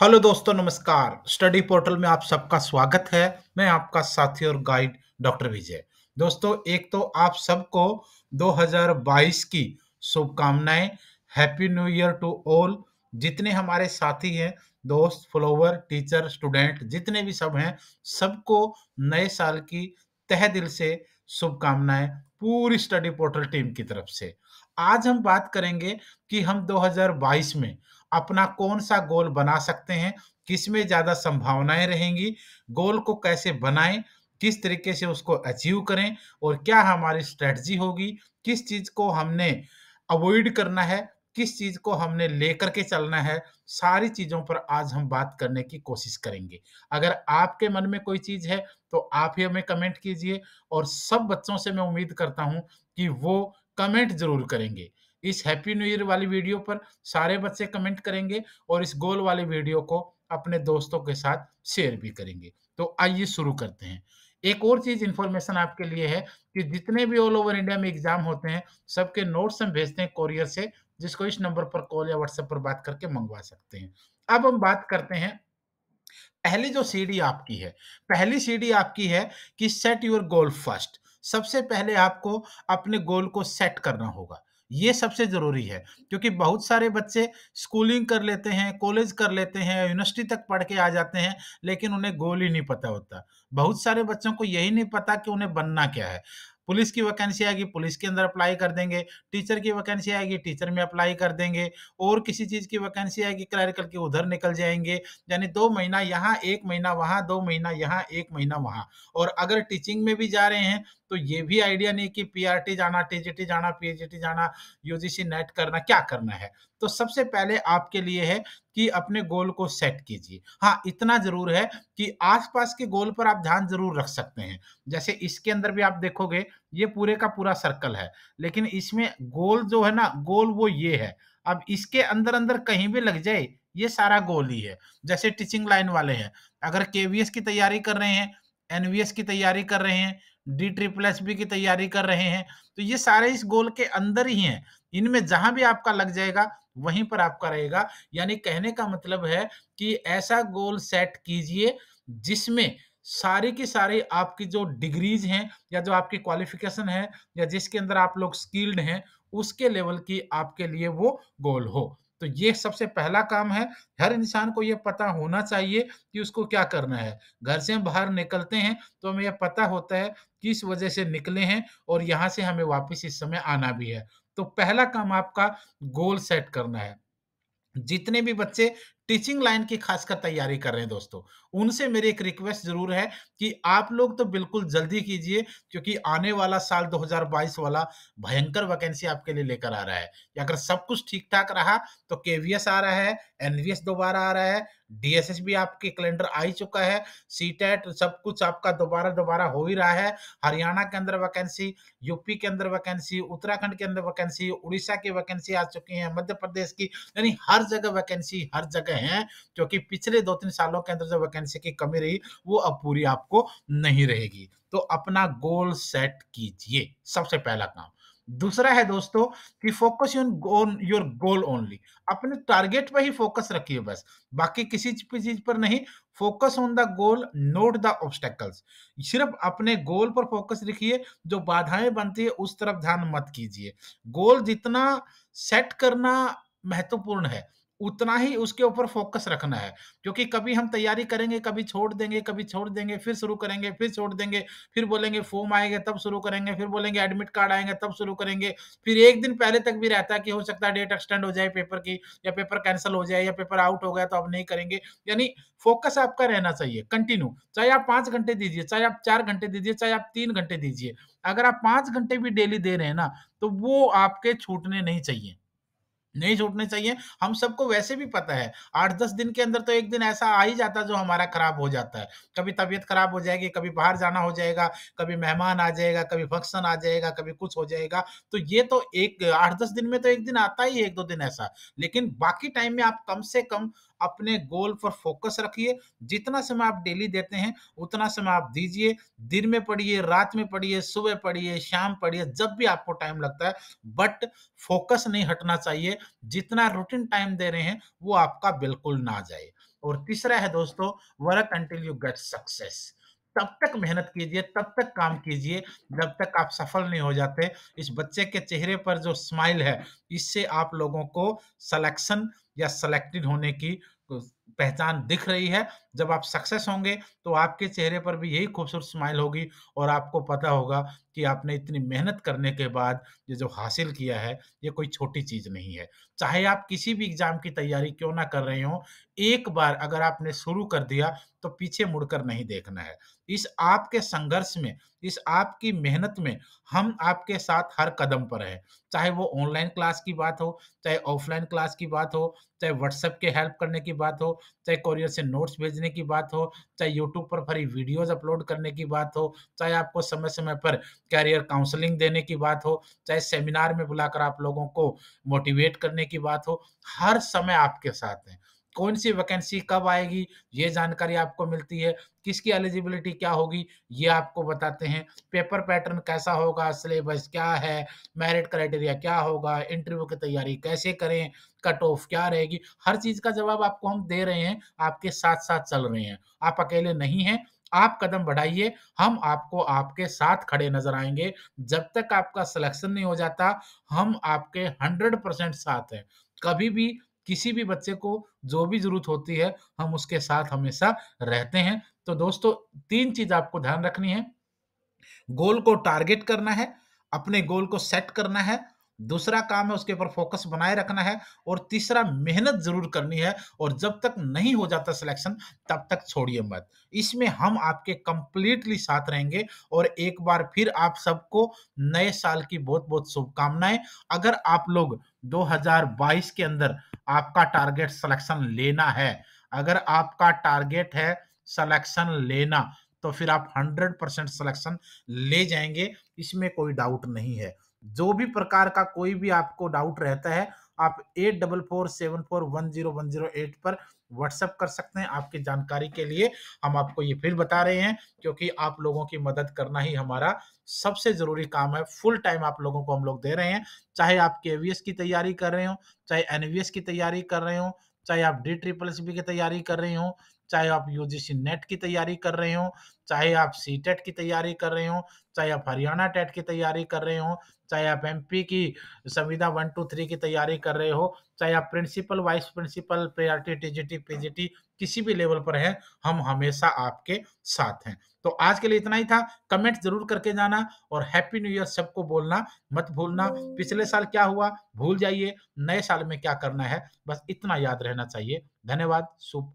hello दोस्तों नमस्कार study portal में आप सबका स्वागत है मैं आपका साथी और गाइड डॉक्टर विजय दोस्तों एक तो आप सबको 2022 की शुभकामनाएं happy new year to all जितने हमारे साथी हैं दोस्त फॉलोवर टीचर स्टूडेंट जितने भी सब हैं सबको नए साल की तह दिल से शुभकामनाएं पूरी स्टडी पोर्टल टीम की तरफ से आज हम बात करेंगे कि हम 2022 में अपना कौन सा गोल बना सकते हैं किसमें ज़्यादा संभावनाएं रहेंगी गोल को कैसे बनाएं किस तरीके से उसको अचीव करें और क्या हमारी स्ट्रेटजी होगी किस चीज़ को हमने अवॉइड करना है किस चीज़ को हमने लेकर के चलना है सारी चीज़ों पर आज हम बात करने की कोशिश करेंगे अगर आपके मन में कोई चीज़ है तो आप ही हमें कमेंट कीजिए और सब बच्चों से मैं उम्मीद करता हूँ कि वो कमेंट जरूर करेंगे इस हैप्पी न्यू ईयर वाली वीडियो पर सारे बच्चे कमेंट करेंगे और इस गोल वाले वीडियो को अपने दोस्तों के साथ शेयर भी करेंगे तो आइए शुरू करते हैं एक और चीज इन्फॉर्मेशन आपके लिए है कि जितने भी ऑल ओवर इंडिया में एग्जाम होते हैं सबके नोट्स हम भेजते हैं कॉरियर से जिसको इस नंबर पर कॉल या व्हाट्सएप पर बात करके मंगवा सकते हैं अब हम बात करते हैं पहली जो सीडी आपकी है पहली सीडी आपकी है कि सेट योर गोल फर्स्ट सबसे पहले आपको अपने गोल को सेट करना होगा ये सबसे ज़रूरी है क्योंकि बहुत सारे बच्चे स्कूलिंग कर लेते हैं कॉलेज कर लेते हैं यूनिवर्सिटी तक पढ़ के आ जाते हैं लेकिन उन्हें गोल ही नहीं पता होता बहुत सारे बच्चों को यही नहीं पता कि उन्हें बनना क्या है पुलिस की वैकेंसी आएगी पुलिस के अंदर अप्लाई कर देंगे टीचर की वैकेंसी आएगी टीचर में अप्लाई कर देंगे और किसी चीज़ की वैकेंसी आएगी क्लैरिकल की उधर निकल जाएंगे यानी दो महीना यहाँ एक महीना वहाँ दो महीना यहाँ एक महीना वहाँ और अगर टीचिंग में भी जा रहे हैं तो ये भी आइडिया नहीं कि पीआरटी जाना टीजीटी जाना पीएचडी जाना यूजीसी नेट करना क्या करना है तो सबसे पहले आपके लिए है कि अपने गोल को सेट कीजिए हाँ इतना जरूर है कि आसपास के गोल पर आप ध्यान जरूर रख सकते हैं जैसे इसके अंदर भी आप देखोगे ये पूरे का पूरा सर्कल है लेकिन इसमें गोल जो है ना गोल वो ये है अब इसके अंदर अंदर कहीं भी लग जाए ये सारा गोल ही है जैसे टीचिंग लाइन वाले हैं अगर केवीएस की तैयारी कर रहे हैं एनवीएस की तैयारी कर रहे हैं डी ट्रिपल एस बी की तैयारी कर रहे हैं तो ये सारे इस गोल के अंदर ही हैं इनमें जहां भी आपका लग जाएगा वहीं पर आपका रहेगा यानी कहने का मतलब है कि ऐसा गोल सेट कीजिए जिसमें सारी की सारी आपकी जो डिग्रीज हैं या जो आपकी क्वालिफिकेशन है या जिसके अंदर आप लोग स्किल्ड हैं उसके लेवल की आपके लिए वो गोल हो तो ये सबसे पहला काम है हर इंसान को ये पता होना चाहिए कि उसको क्या करना है घर से हम बाहर निकलते हैं तो हमें यह पता होता है किस वजह से निकले हैं और यहाँ से हमें वापस इस समय आना भी है तो पहला काम आपका गोल सेट करना है जितने भी बच्चे टीचिंग लाइन की खासकर तैयारी कर रहे हैं दोस्तों उनसे मेरी एक रिक्वेस्ट जरूर है कि आप लोग तो बिल्कुल जल्दी कीजिए क्योंकि आने वाला साल 2022 वाला भयंकर वैकेंसी आपके लिए लेकर आ रहा है अगर सब कुछ ठीक ठाक रहा तो केवीएस आ रहा है एनवीएस दोबारा आ रहा है डीएसएस भी आपके कैलेंडर आ ही चुका है सी टेट सब कुछ आपका दोबारा दोबारा हो ही रहा है हरियाणा के अंदर वैकेंसी यूपी के अंदर वैकेंसी उत्तराखंड के अंदर वैकेंसी उड़ीसा की वैकेंसी आ चुकी है मध्य प्रदेश की यानी हर जगह वैकेंसी हर जगह सकते हैं क्योंकि पिछले दो तीन सालों के अंदर जो वैकेंसी की कमी रही वो अब पूरी आपको नहीं रहेगी तो अपना गोल सेट कीजिए सबसे पहला काम दूसरा है दोस्तों कि focus on your goal only अपने टारगेट पर ही फोकस रखिए बस बाकी किसी चीज पर नहीं focus on the goal not the obstacles सिर्फ अपने गोल पर फोकस रखिए जो बाधाएं बनती है उस तरफ ध्यान मत कीजिए गोल जितना सेट करना महत्वपूर्ण है उतना ही उसके ऊपर फोकस रखना है क्योंकि कभी हम तैयारी करेंगे कभी छोड़ देंगे कभी छोड़ देंगे फिर शुरू करेंगे फिर छोड़ देंगे फिर बोलेंगे फॉर्म आएंगे तब शुरू करेंगे फिर बोलेंगे एडमिट कार्ड आएंगे तब शुरू करेंगे फिर एक दिन पहले तक भी रहता है कि हो सकता है डेट एक्सटेंड हो जाए पेपर की या पेपर कैंसिल हो जाए या पेपर आउट हो गया तो अब नहीं करेंगे यानी फोकस आपका रहना चाहिए कंटिन्यू चाहे आप पाँच घंटे दीजिए चाहे आप चार घंटे दीजिए चाहे आप तीन घंटे दीजिए अगर आप पाँच घंटे भी डेली दे रहे हैं ना तो वो आपके छूटने नहीं चाहिए नहीं छूटने चाहिए हम सबको वैसे भी पता है आठ दस दिन के अंदर तो एक दिन ऐसा आ ही जाता है जो हमारा खराब हो जाता है कभी तबीयत खराब हो जाएगी कभी बाहर जाना हो जाएगा कभी मेहमान आ जाएगा कभी फंक्शन आ जाएगा कभी कुछ हो जाएगा तो ये तो एक आठ दस दिन में तो एक दिन आता ही एक दो दिन ऐसा लेकिन बाकी टाइम में आप कम से कम अपने गोल पर फोकस रखिए जितना समय आप डेली देते हैं उतना समय आप दीजिए दिन में पढ़िए रात में पढ़िए सुबह पढ़िए शाम पढ़िए जब भी आपको टाइम लगता है बट फोकस नहीं हटना चाहिए जितना रूटीन टाइम दे रहे हैं वो आपका बिल्कुल ना जाए और तीसरा है दोस्तों work until you get success तब तक मेहनत कीजिए तब तक काम कीजिए जब तक आप सफल नहीं हो जाते इस बच्चे के चेहरे पर जो स्माइल है इससे आप लोगों को सलेक्शन या सेलेक्टेड होने की Cos पहचान दिख रही है जब आप सक्सेस होंगे तो आपके चेहरे पर भी यही खूबसूरत स्माइल होगी और आपको पता होगा कि आपने इतनी मेहनत करने के बाद ये जो हासिल किया है ये कोई छोटी चीज़ नहीं है चाहे आप किसी भी एग्ज़ाम की तैयारी क्यों ना कर रहे हो एक बार अगर आपने शुरू कर दिया तो पीछे मुड़कर नहीं देखना है इस आपके संघर्ष में इस आपकी मेहनत में हम आपके साथ हर कदम पर हैं चाहे वो ऑनलाइन क्लास की बात हो चाहे ऑफलाइन क्लास की बात हो चाहे व्हाट्सएप के हेल्प करने की बात हो चाहे कोरियर से नोट्स भेजने की बात हो चाहे यूट्यूब पर फ्री वीडियोज अपलोड करने की बात हो चाहे आपको समय समय पर कैरियर काउंसलिंग देने की बात हो चाहे सेमिनार में बुलाकर आप लोगों को मोटिवेट करने की बात हो हर समय आपके साथ हैं कौन सी वैकेंसी कब आएगी ये जानकारी आपको मिलती है किसकी एलिजिबिलिटी क्या होगी ये आपको बताते हैं पेपर पैटर्न कैसा होगा सिलेबस क्या है मेरिट क्राइटेरिया क्या होगा इंटरव्यू की तैयारी कैसे करें कट ऑफ क्या रहेगी हर चीज़ का जवाब आपको हम दे रहे हैं आपके साथ साथ चल रहे हैं आप अकेले नहीं हैं आप कदम बढ़ाइए हम आपको आपके साथ खड़े नजर आएंगे जब तक आपका सिलेक्शन नहीं हो जाता हम आपके हंड्रेड परसेंट साथ हैं कभी भी किसी भी बच्चे को जो भी जरूरत होती है हम उसके साथ हमेशा रहते हैं तो दोस्तों तीन चीज आपको ध्यान रखनी है गोल को टारगेट करना है अपने गोल को सेट करना है दूसरा काम है उसके ऊपर फोकस बनाए रखना है और तीसरा मेहनत जरूर करनी है और जब तक नहीं हो जाता सिलेक्शन तब तक छोड़िए मत इसमें हम आपके कंप्लीटली साथ रहेंगे और एक बार फिर आप सबको नए साल की बहुत बहुत शुभकामनाएं अगर आप लोग 2022 के अंदर आपका टारगेट सिलेक्शन लेना है अगर आपका टारगेट है सिलेक्शन लेना तो फिर आप 100 परसेंट सिलेक्शन ले जाएंगे इसमें कोई डाउट नहीं है जो भी प्रकार का कोई भी आपको डाउट रहता है आप eight double four seven four one zero one zero eight पर व्हाट्सअप कर सकते हैं आपकी जानकारी के लिए हम आपको ये फिर बता रहे हैं क्योंकि आप लोगों की मदद करना ही हमारा सबसे ज़रूरी काम है फुल टाइम आप लोगों को हम लोग दे रहे हैं चाहे आप के की तैयारी कर रहे हो चाहे एन की तैयारी कर रहे हो चाहे आप डी ट्रिपल सी की तैयारी कर रहे हो चाहे आप यूजीसी नेट की तैयारी कर रहे हो चाहे आप सी टेट e की तैयारी कर रहे हो चाहे आप हरियाणा टेट e की तैयारी कर रहे हो चाहे आप पी की संविधा वन टू थ्री की तैयारी कर रहे हो चाहे आप principal vice principal PRT TGT PGT किसी भी लेवल पर हैं हम हमेशा आपके साथ हैं तो आज के लिए इतना ही था कमेंट जरूर करके जाना और हैप्पी न्यू ईयर सबको बोलना मत भूलना पिछले साल क्या हुआ भूल जाइए नए साल में क्या करना है बस इतना याद रहना चाहिए धन्यवाद शुभ